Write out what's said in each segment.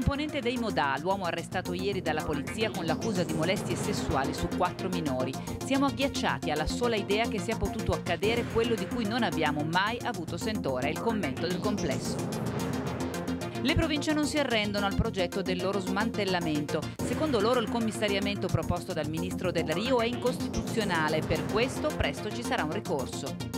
componente dei Modà, l'uomo arrestato ieri dalla polizia con l'accusa di molestie sessuali su quattro minori. Siamo agghiacciati alla sola idea che sia potuto accadere quello di cui non abbiamo mai avuto sentore, il commento del complesso. Le province non si arrendono al progetto del loro smantellamento. Secondo loro il commissariamento proposto dal ministro del Rio è incostituzionale, per questo presto ci sarà un ricorso.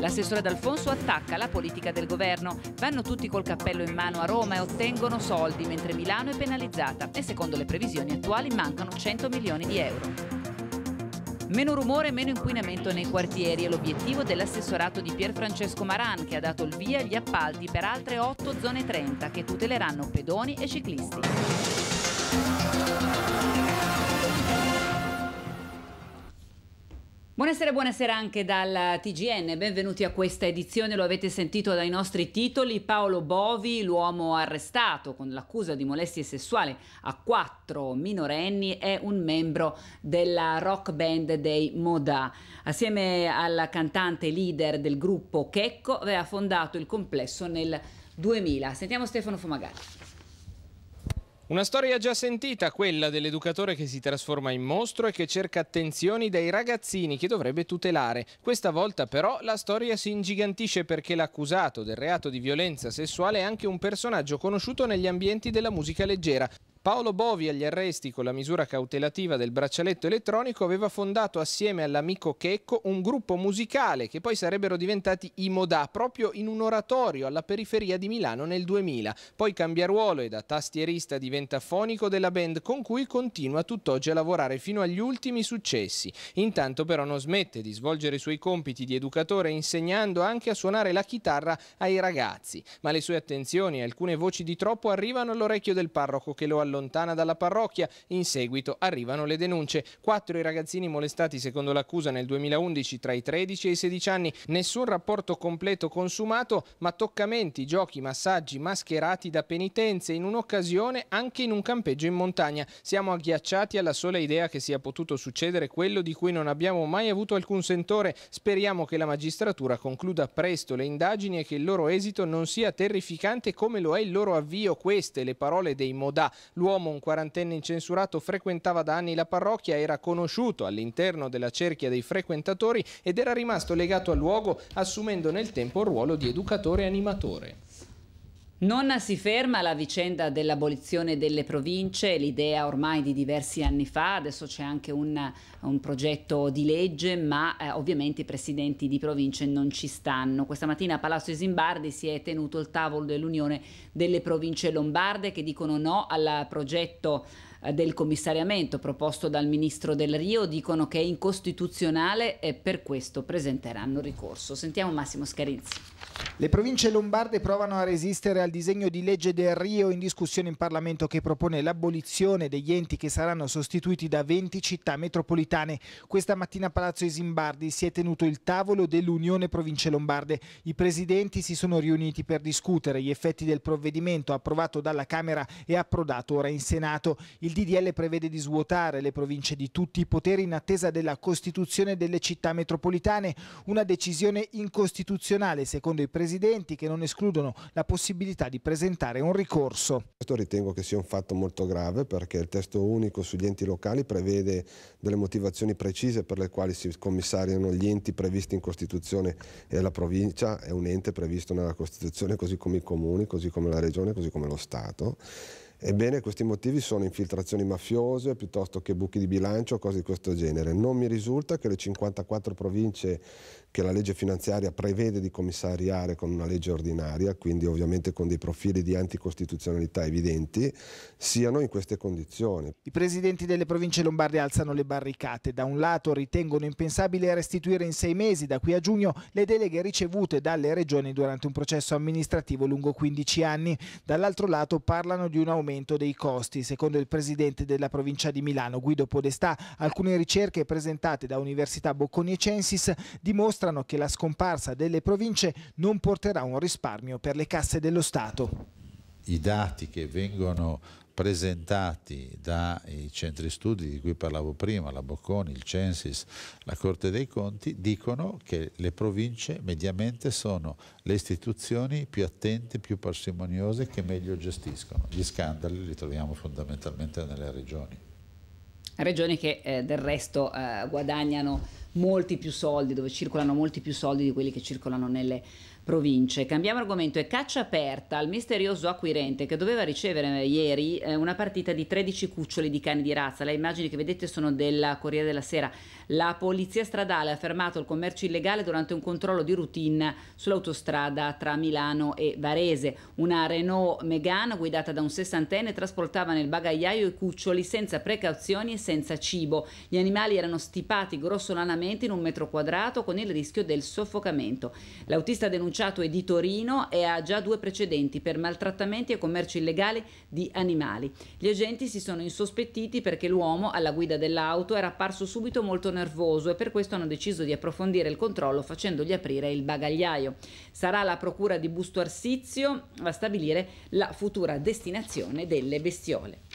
L'assessore D'Alfonso attacca la politica del governo. Vanno tutti col cappello in mano a Roma e ottengono soldi, mentre Milano è penalizzata e secondo le previsioni attuali mancano 100 milioni di euro. Meno rumore e meno inquinamento nei quartieri è l'obiettivo dell'assessorato di Pierfrancesco Maran che ha dato il via agli appalti per altre 8 zone 30 che tuteleranno pedoni e ciclisti. Buonasera, buonasera anche dal TGN, benvenuti a questa edizione, lo avete sentito dai nostri titoli, Paolo Bovi, l'uomo arrestato con l'accusa di molestie sessuali a quattro minorenni, è un membro della rock band dei Moda. Assieme al cantante leader del gruppo Checco aveva fondato il complesso nel 2000. Sentiamo Stefano Fumagalli. Una storia già sentita, quella dell'educatore che si trasforma in mostro e che cerca attenzioni dai ragazzini che dovrebbe tutelare. Questa volta però la storia si ingigantisce perché l'accusato del reato di violenza sessuale è anche un personaggio conosciuto negli ambienti della musica leggera. Paolo Bovi agli arresti con la misura cautelativa del braccialetto elettronico aveva fondato assieme all'amico Checco un gruppo musicale che poi sarebbero diventati i Modà proprio in un oratorio alla periferia di Milano nel 2000. Poi cambia ruolo e da tastierista diventa fonico della band con cui continua tutt'oggi a lavorare fino agli ultimi successi. Intanto però non smette di svolgere i suoi compiti di educatore insegnando anche a suonare la chitarra ai ragazzi. Ma le sue attenzioni e alcune voci di troppo arrivano all'orecchio del parroco che lo allontana allontana dalla parrocchia. In seguito arrivano le denunce. Quattro i ragazzini molestati secondo l'accusa nel 2011 tra i 13 e i 16 anni. Nessun rapporto completo consumato, ma toccamenti, giochi, massaggi mascherati da penitenze in un'occasione anche in un campeggio in montagna. Siamo agghiacciati alla sola idea che sia potuto succedere quello di cui non abbiamo mai avuto alcun sentore. Speriamo che la magistratura concluda presto le indagini e che il loro esito non sia terrificante come lo è il loro avvio. Queste le parole dei Modà. L'uomo, un quarantenne incensurato, frequentava da anni la parrocchia, era conosciuto all'interno della cerchia dei frequentatori ed era rimasto legato al luogo assumendo nel tempo il ruolo di educatore e animatore. Non si ferma la vicenda dell'abolizione delle province, l'idea ormai di diversi anni fa, adesso c'è anche un, un, progetto di legge, ma eh, ovviamente i presidenti di province non ci stanno. Questa mattina a Palazzo Isimbardi si è tenuto il tavolo dell'Unione delle province lombarde che dicono no al progetto eh, del commissariamento proposto dal ministro Del Rio dicono che è incostituzionale e per questo presenteranno ricorso. Sentiamo Massimo Scarinzi. Le province lombarde provano a resistere al disegno di legge Del Rio in discussione in Parlamento che propone l'abolizione degli enti che saranno sostituiti da 20 città metropolitane. Questa mattina a Palazzo Isimbardi si è tenuto il tavolo dell'Unione Province Lombarde. I presidenti si sono riuniti per discutere gli effetti del provvedimento approvato dalla Camera e approdato ora in Senato. Il il DDL prevede di svuotare le province di tutti i poteri in attesa della Costituzione delle città metropolitane, una decisione incostituzionale secondo i presidenti che non escludono la possibilità di presentare un ricorso. Questo ritengo che sia un fatto molto grave perché il testo unico sugli enti locali prevede delle motivazioni precise per le quali si commissariano gli enti previsti in Costituzione e la provincia è un ente previsto nella Costituzione così come i comuni, così come la regione, così come lo Stato. Ebbene, questi motivi sono infiltrazioni mafiose piuttosto che buchi di bilancio o cose di questo genere. Non mi risulta che le 54 province che la legge finanziaria prevede di commissariare con una legge ordinaria, quindi ovviamente con dei profili di anticostituzionalità evidenti, siano in queste condizioni. I presidenti delle province lombarde alzano le barricate. Da un lato ritengono impensabile restituire in sei mesi, da qui a giugno, le deleghe ricevute dalle regioni durante un processo amministrativo lungo 15 anni. Dall'altro lato parlano di un aumento dei costi. Secondo il presidente della provincia di Milano, Guido Podestà, alcune ricerche presentate da Università Bocconi e Censis dimostrano dimostrano che la scomparsa delle province non porterà un risparmio per le casse dello Stato. I dati che vengono presentati dai centri studi di cui parlavo prima, la Bocconi, il Censis, la Corte dei Conti, dicono che le province mediamente sono le istituzioni più attente, più parsimoniose che meglio gestiscono. Gli scandali li troviamo fondamentalmente nelle regioni regioni che eh, del resto eh, guadagnano molti più soldi, dove circolano molti più soldi di quelli che circolano nelle province. Cambiamo argomento è caccia aperta al misterioso acquirente che doveva ricevere eh, ieri eh, una partita di 13 cuccioli di cani di razza. Le immagini che vedete sono della Corriere della Sera la polizia stradale ha fermato il commercio illegale durante un controllo di routine sull'autostrada tra Milano e Varese. Una Renault Megane guidata da un sessantenne trasportava nel bagagliaio i cuccioli senza precauzioni e senza cibo. Gli animali erano stipati grossolanamente in un metro quadrato con il rischio del soffocamento. L'autista denunciato è di Torino e ha già due precedenti per maltrattamenti e commercio illegale di animali. Gli agenti si sono insospettiti perché l'uomo alla guida dell'auto era apparso subito molto nervoso nervoso e per questo hanno deciso di approfondire il controllo facendogli aprire il bagagliaio. Sarà la procura di Busto Arsizio a stabilire la futura destinazione delle bestiole.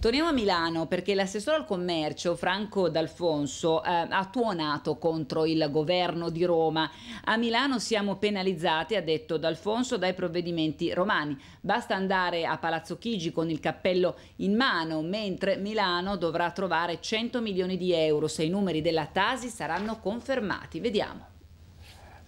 Torniamo a Milano perché l'assessore al commercio Franco D'Alfonso eh, ha tuonato contro il governo di Roma. A Milano siamo penalizzati, ha detto D'Alfonso, dai provvedimenti romani. Basta andare a Palazzo Chigi con il cappello in mano, mentre Milano dovrà trovare 100 milioni di euro se i numeri della Tasi saranno confermati. Vediamo.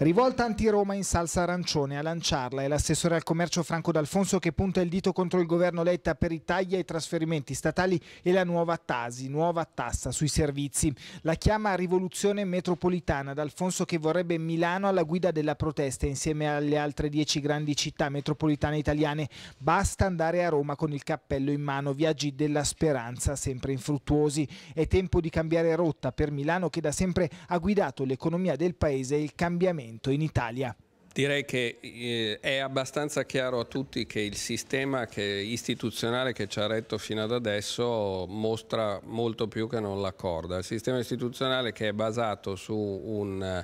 Rivolta anti-Roma in salsa arancione a lanciarla è l'assessore al commercio Franco D'Alfonso che punta il dito contro il governo Letta per i tagli ai trasferimenti statali e la nuova TASI, nuova tassa sui servizi. La chiama rivoluzione metropolitana D'Alfonso che vorrebbe Milano alla guida della protesta insieme alle altre dieci grandi città metropolitane italiane. Basta andare a Roma con il cappello in mano, viaggi della speranza sempre infruttuosi. È tempo di cambiare rotta per Milano che da sempre ha guidato l'economia del paese e il cambiamento momento in Italia? Direi che eh, è abbastanza chiaro a tutti che il sistema che, istituzionale che ci ha retto fino ad adesso mostra molto più che non la corda. Il sistema istituzionale che è basato su un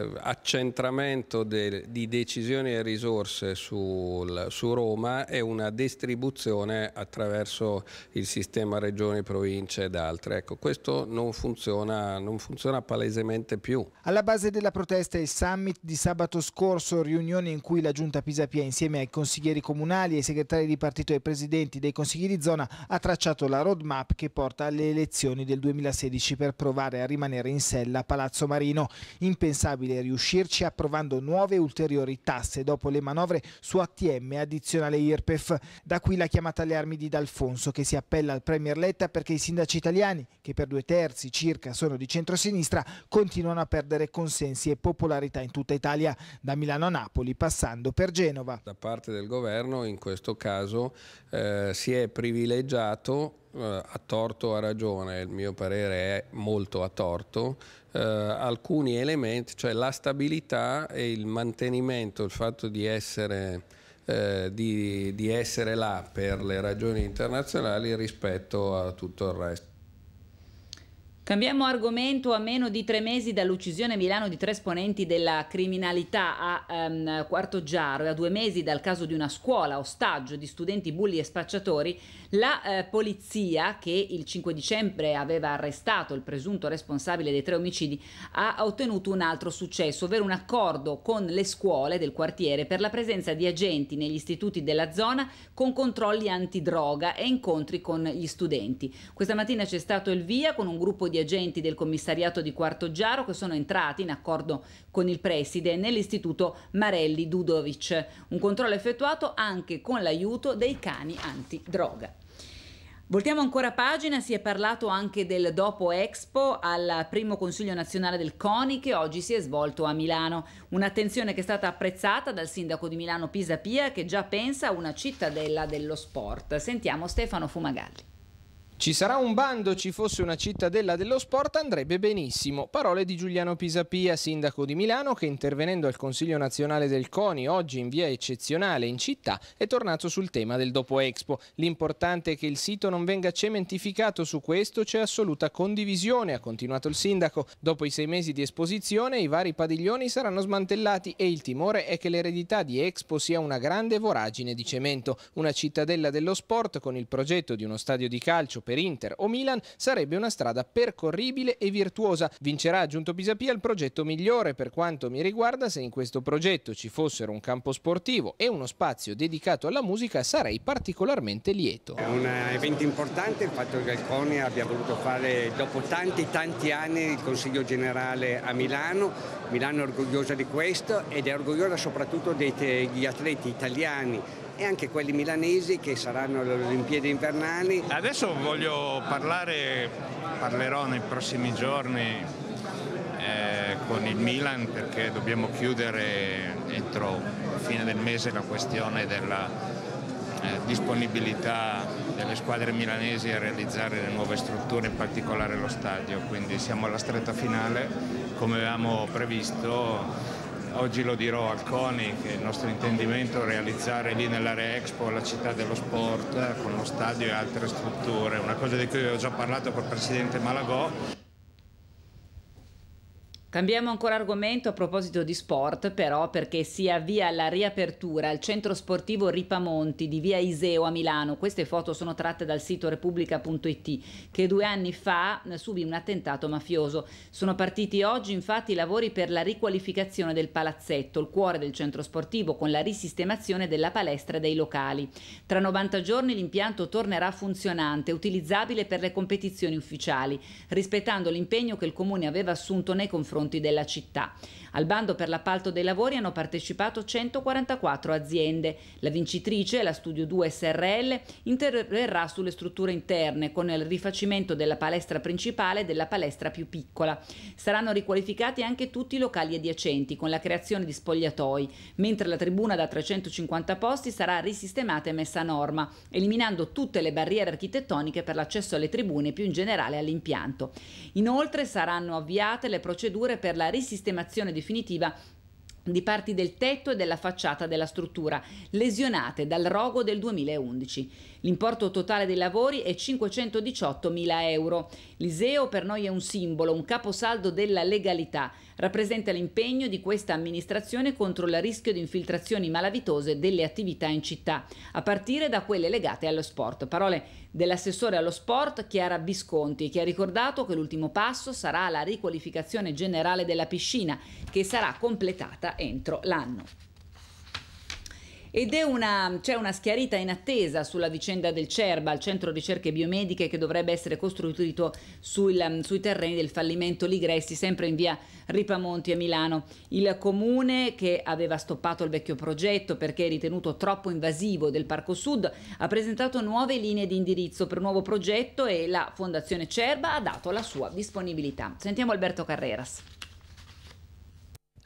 eh, accentramento de, di decisioni e risorse sul, su Roma e una distribuzione attraverso il sistema regioni, province ed altre. Ecco, questo non funziona, non funziona palesemente più. Alla base della protesta è il summit di sabato scorso, riunione in cui la Giunta Pisapia insieme ai consiglieri comunali, ai segretari di partito e ai presidenti dei consigli di zona ha tracciato la roadmap che porta alle elezioni del 2016 per provare a rimanere in sella a Palazzo Marino. Impensabile possibile riuscirci approvando nuove ulteriori tasse dopo le manovre su ATM addizionale IRPEF. Da qui la chiamata alle armi di D'Alfonso che si appella al Premier Letta perché i sindaci italiani, che per due terzi circa sono di centrosinistra, continuano a perdere consensi e popolarità in tutta Italia, da Milano a Napoli, passando per Genova. Da parte del governo in questo caso eh, si è privilegiato eh, a torto o a ragione, il mio parere è molto a torto, eh, alcuni elementi, cioè la stabilità e il mantenimento, il fatto di essere, eh, di, di essere là per le ragioni internazionali rispetto a tutto il resto. Cambiamo argomento a meno di tre mesi dall'uccisione a Milano di tre esponenti della criminalità a um, Quarto Giaro e a due mesi dal caso di una scuola ostaggio di studenti bulli e spacciatori, la eh, polizia che il 5 dicembre aveva arrestato il presunto responsabile dei tre omicidi ha ottenuto un altro successo, ovvero un accordo con le scuole del quartiere per la presenza di agenti negli istituti della zona con controlli antidroga e incontri con gli studenti. Questa mattina c'è stato il via con un gruppo di gli agenti del commissariato di Quarto Giaro che sono entrati in accordo con il preside nell'istituto Marelli Dudovic, un controllo effettuato anche con l'aiuto dei cani antidroga. Voltiamo ancora pagina, si è parlato anche del dopo Expo al primo Consiglio nazionale del CONI che oggi si è svolto a Milano. Un'attenzione che è stata apprezzata dal sindaco di Milano Pisapia che già pensa a una cittadella dello sport. Sentiamo Stefano Fumagalli. Ci sarà un bando, ci fosse una cittadella dello sport andrebbe benissimo. Parole di Giuliano Pisapia, sindaco di Milano, che intervenendo al Consiglio nazionale del CONI oggi in via eccezionale in città è tornato sul tema del dopo Expo. L'importante è che il sito non venga cementificato, su questo c'è assoluta condivisione, ha continuato il sindaco. Dopo i sei mesi di esposizione i vari padiglioni saranno smantellati e il timore è che l'eredità di Expo sia una grande voragine di cemento. Una cittadella dello sport con il progetto di uno stadio di calcio per Inter o Milan sarebbe una strada percorribile e virtuosa. Vincerà aggiunto Pisapia il progetto migliore per quanto mi riguarda se in questo progetto ci fossero un campo sportivo e uno spazio dedicato alla musica sarei particolarmente lieto. È un eh, evento importante il fatto che il CONI abbia voluto fare dopo tanti tanti anni il Consiglio Generale a Milano, Milano è orgogliosa di questo ed è orgogliosa soprattutto degli atleti italiani e anche quelli milanesi che saranno le Olimpiadi invernali. Adesso voglio parlare, parlerò nei prossimi giorni eh, con il Milan perché dobbiamo chiudere entro fine del mese la questione della eh, disponibilità delle squadre milanesi a realizzare le nuove strutture, in particolare lo stadio, quindi siamo alla stretta finale come avevamo previsto oggi lo dirò al CONI che il nostro intendimento è realizzare lì nell'area Expo la città dello sport eh, con lo stadio e altre strutture, una cosa di cui avevo già parlato col Presidente Malagò Cambiamo ancora argomento a proposito di sport, però, perché si avvia la riapertura al centro sportivo Ripamonti di via Iseo a Milano. Queste foto sono tratte dal sito repubblica.it, che due anni fa eh, subì un attentato mafioso. Sono partiti oggi, infatti, i lavori per la riqualificazione del palazzetto, il cuore del centro sportivo, con la risistemazione della palestra e dei locali. Tra 90 giorni l'impianto tornerà funzionante, utilizzabile per le competizioni ufficiali, rispettando l'impegno che il comune aveva assunto nei confronti confronti della città. Al bando per l'appalto dei lavori hanno partecipato 144 aziende. La vincitrice, la Studio 2 SRL, interverrà sulle strutture interne con il rifacimento della palestra principale e della palestra più piccola. Saranno riqualificati anche tutti i locali adiacenti con la creazione di spogliatoi, mentre la tribuna da 350 posti sarà risistemata e messa a norma, eliminando tutte le barriere architettoniche per l'accesso alle tribune e più in generale all'impianto. Inoltre saranno avviate le procedure opere per la risistemazione definitiva di parti del tetto e della facciata della struttura, lesionate dal rogo del 2011. L'importo totale dei lavori è 518.000 euro. L'ISEO per noi è un simbolo, un caposaldo della legalità. Rappresenta l'impegno di questa amministrazione contro il rischio di infiltrazioni malavitose delle attività in città, a partire da quelle legate allo sport. Parole dell'assessore allo sport Chiara Visconti, che ha ricordato che l'ultimo passo sarà la riqualificazione generale della piscina, che sarà completata entro l'anno. Ed è una, c'è una schiarita in attesa sulla vicenda del CERBA, il centro ricerche biomediche che dovrebbe essere costruito sul, um, sui terreni del fallimento Ligressi, sempre in via Ripamonti a Milano. Il comune che aveva stoppato il vecchio progetto perché ritenuto troppo invasivo del Parco Sud ha presentato nuove linee di indirizzo per un nuovo progetto e la Fondazione CERBA ha dato la sua disponibilità. Sentiamo Alberto Carreras.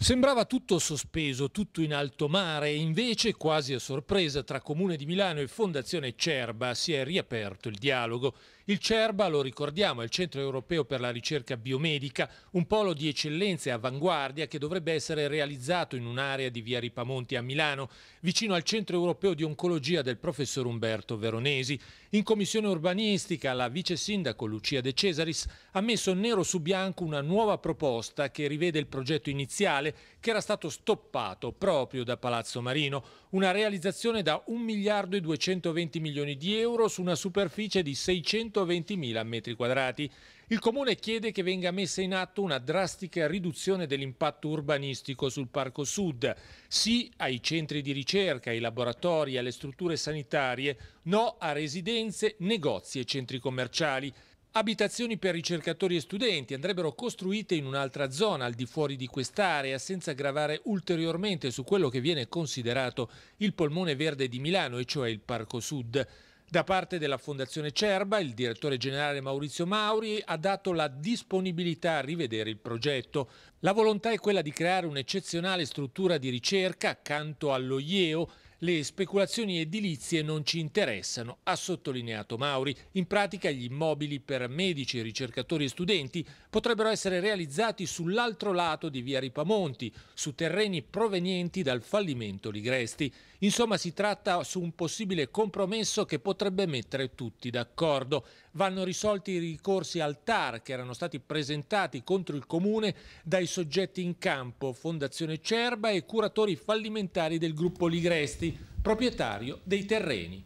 Sembrava tutto sospeso, tutto in alto mare e invece, quasi a sorpresa, tra Comune di Milano e Fondazione Cerba si è riaperto il dialogo. Il CERBA, lo ricordiamo, è il Centro Europeo per la Ricerca Biomedica, un polo di eccellenza e avanguardia che dovrebbe essere realizzato in un'area di via Ripamonti a Milano, vicino al Centro Europeo di Oncologia del professor Umberto Veronesi. In commissione urbanistica la vice sindaco Lucia De Cesaris ha messo nero su bianco una nuova proposta che rivede il progetto iniziale che era stato stoppato proprio da Palazzo Marino, una realizzazione da 1 miliardo e 220 milioni di euro su una superficie di 600 120.000 metri quadrati. Il Comune chiede che venga messa in atto una drastica riduzione dell'impatto urbanistico sul Parco Sud, sì ai centri di ricerca, ai laboratori, alle strutture sanitarie, no a residenze, negozi e centri commerciali. Abitazioni per ricercatori e studenti andrebbero costruite in un'altra zona al di fuori di quest'area senza gravare ulteriormente su quello che viene considerato il polmone verde di Milano e cioè il Parco Sud. Da parte della Fondazione Cerba, il direttore generale Maurizio Mauri ha dato la disponibilità a rivedere il progetto. La volontà è quella di creare un'eccezionale struttura di ricerca accanto allo IEO, le speculazioni edilizie non ci interessano, ha sottolineato Mauri. In pratica gli immobili per medici, ricercatori e studenti potrebbero essere realizzati sull'altro lato di via Ripamonti, su terreni provenienti dal fallimento Ligresti. Insomma si tratta su un possibile compromesso che potrebbe mettere tutti d'accordo vanno risolti i ricorsi al TAR che erano stati presentati contro il Comune dai soggetti in campo, Fondazione Cerba e curatori fallimentari del gruppo Ligresti, proprietario dei terreni.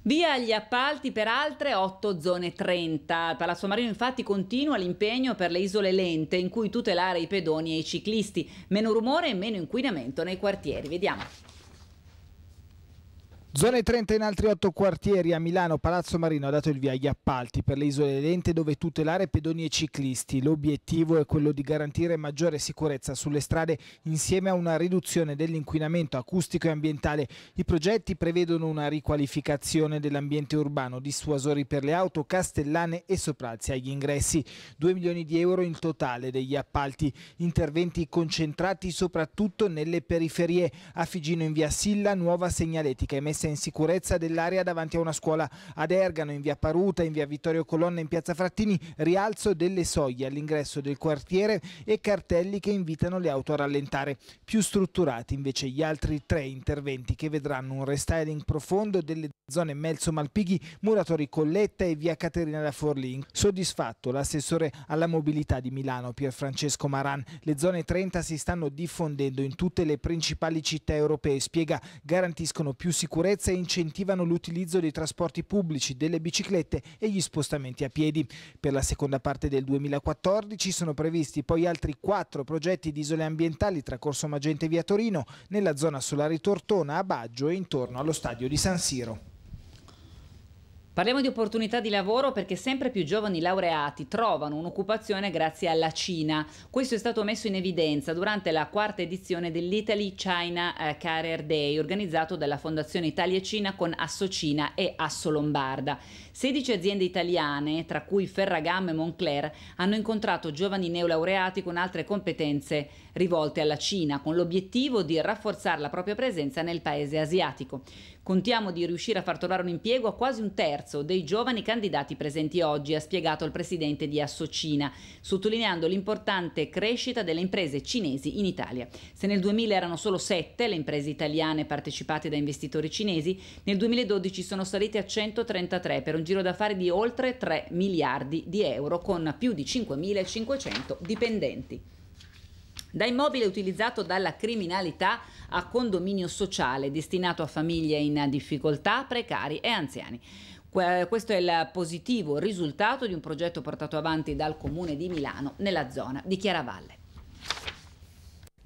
Via gli appalti per altre 8 zone 30. Palazzo Marino infatti continua l'impegno per le isole lente in cui tutelare i pedoni e i ciclisti. Meno rumore e meno inquinamento nei quartieri. Vediamo. Zone 30 in altri otto quartieri a Milano Palazzo Marino ha dato il via agli appalti per le isole lente dove tutelare pedoni e ciclisti. L'obiettivo è quello di garantire maggiore sicurezza sulle strade insieme a una riduzione dell'inquinamento acustico e ambientale. I progetti prevedono una riqualificazione dell'ambiente urbano, dissuasori per le auto, castellane e soprazzi agli ingressi. 2 milioni di euro in totale degli appalti, interventi concentrati soprattutto nelle periferie. A Figino in via Silla nuova segnaletica emessa messa in sicurezza dell'area davanti a una scuola ad Ergano, in via Paruta, in via Vittorio Colonna, in piazza Frattini, rialzo delle soglie all'ingresso del quartiere e cartelli che invitano le auto a rallentare. Più strutturati invece gli altri tre interventi che vedranno un restyling profondo delle zone Melzo Malpighi, Muratori Colletta e via Caterina da Forlì. Soddisfatto l'assessore alla mobilità di Milano Pierfrancesco Maran, le zone 30 si stanno diffondendo in tutte le principali città europee, spiega garantiscono più sicurezza sicurezza e incentivano l'utilizzo dei trasporti pubblici, delle biciclette e gli spostamenti a piedi. Per la seconda parte del 2014 sono previsti poi altri quattro progetti di isole ambientali tra Corso Magente e Via Torino, nella zona solare Tortona, a Baggio e intorno allo stadio di San Siro. Parliamo di opportunità di lavoro perché sempre più giovani laureati trovano un'occupazione grazie alla Cina. Questo è stato messo in evidenza durante la quarta edizione dell'Italy China eh, Career Day organizzato dalla Fondazione Italia Cina con Associna e Asso Lombarda. 16 aziende italiane, tra cui Ferragamo e Moncler, hanno incontrato giovani neolaureati con altre competenze rivolte alla Cina, con l'obiettivo di rafforzare la propria presenza nel paese asiatico. Contiamo di riuscire a far trovare un impiego a quasi un terzo dei giovani candidati presenti oggi, ha spiegato il presidente di Associna, sottolineando l'importante crescita delle imprese cinesi in Italia. Se nel 2000 erano solo sette le imprese italiane partecipate da investitori cinesi, nel 2012 sono salite a 133 per un giro d'affari di oltre 3 miliardi di euro con più di 5.500 dipendenti da immobile utilizzato dalla criminalità a condominio sociale destinato a famiglie in difficoltà, precari e anziani. Questo è il positivo risultato di un progetto portato avanti dal Comune di Milano nella zona di Chiaravalle.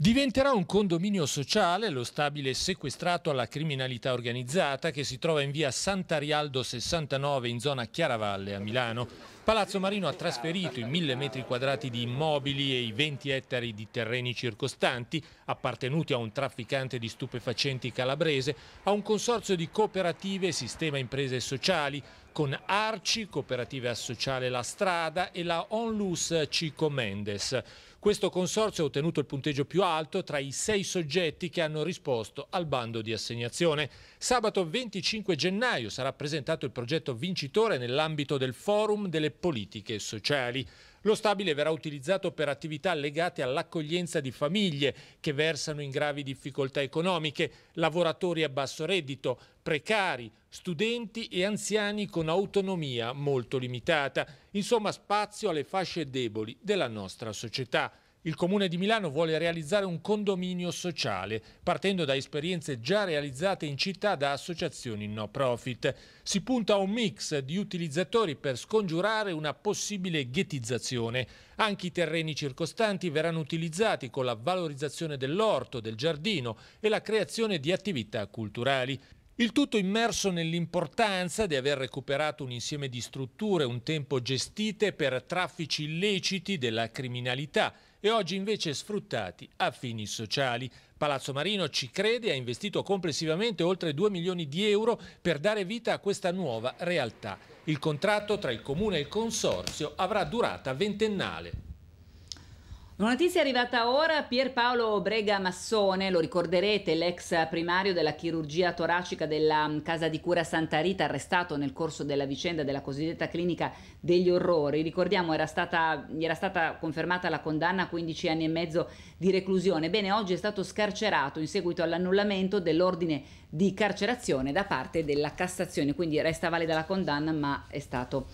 Diventerà un condominio sociale lo stabile sequestrato alla criminalità organizzata che si trova in via Sant'Arialdo 69 in zona Chiaravalle a Milano. Palazzo Marino ha trasferito i 1000 metri quadrati di immobili e i 20 ettari di terreni circostanti, appartenuti a un trafficante di stupefacenti calabrese, a un consorzio di cooperative e sistema imprese sociali, con Arci, cooperative associale La Strada e la Onlus Cico Mendes. Questo consorzio ha ottenuto il punteggio più alto tra i sei soggetti che hanno risposto al bando di assegnazione. Sabato 25 gennaio sarà presentato il progetto vincitore nell'ambito del Forum delle politiche sociali. Lo stabile verrà utilizzato per attività legate all'accoglienza di famiglie che versano in gravi difficoltà economiche, lavoratori a basso reddito, precari, studenti e anziani con autonomia molto limitata. Insomma, spazio alle fasce deboli della nostra società. Il Comune di Milano vuole realizzare un condominio sociale, partendo da esperienze già realizzate in città da associazioni no profit. Si punta a un mix di utilizzatori per scongiurare una possibile ghettizzazione. Anche i terreni circostanti verranno utilizzati con la valorizzazione dell'orto, del giardino e la creazione di attività culturali. Il tutto immerso nell'importanza di aver recuperato un insieme di strutture un tempo gestite per traffici illeciti della criminalità e oggi invece sfruttati a fini sociali. Palazzo Marino ci crede e ha investito complessivamente oltre 2 milioni di euro per dare vita a questa nuova realtà. Il contratto tra il comune e il consorzio avrà durata ventennale. Una notizia è arrivata ora, Pierpaolo Brega Massone, lo ricorderete, l'ex primario della chirurgia toracica della mm, casa di cura Santa Rita, arrestato nel corso della vicenda della cosiddetta clinica degli orrori. Ricordiamo, era stata, gli era stata confermata la condanna a 15 anni e mezzo di reclusione. Bene, oggi è stato scarcerato in seguito all'annullamento dell'ordine di carcerazione da parte della Cassazione, quindi resta valida la condanna, ma è stato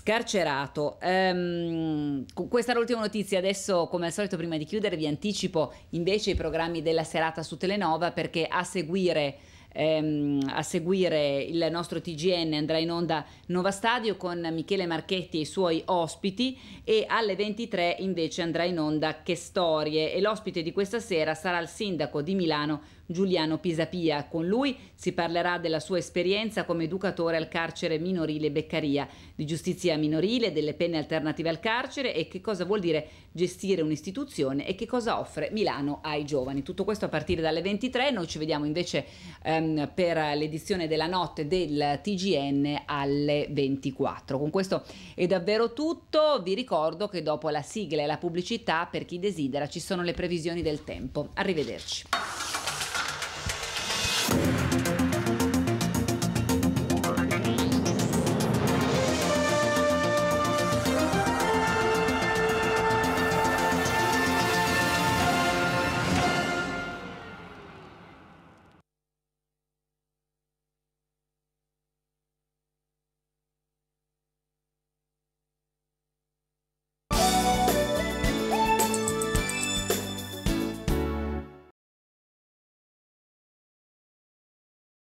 Scarcerato. Um, questa era l'ultima notizia. Adesso, come al solito, prima di chiudere, vi anticipo invece i programmi della serata su Telenova perché a seguire. Um, a seguire il nostro TGN andrà in onda Nova Stadio con Michele Marchetti e i suoi ospiti e alle 23 invece andrà in onda Che Storie e l'ospite di questa sera sarà il sindaco di Milano Giuliano Pisapia. Con lui si parlerà della sua esperienza come educatore al carcere minorile Beccaria, di giustizia minorile, delle pene alternative al carcere e che cosa vuol dire gestire un'istituzione e che cosa offre Milano ai giovani. Tutto questo a partire dalle 23, noi ci vediamo invece ehm, per l'edizione della notte del TGN alle 24. Con questo è davvero tutto, vi ricordo che dopo la sigla e la pubblicità per chi desidera ci sono le previsioni del tempo. Arrivederci.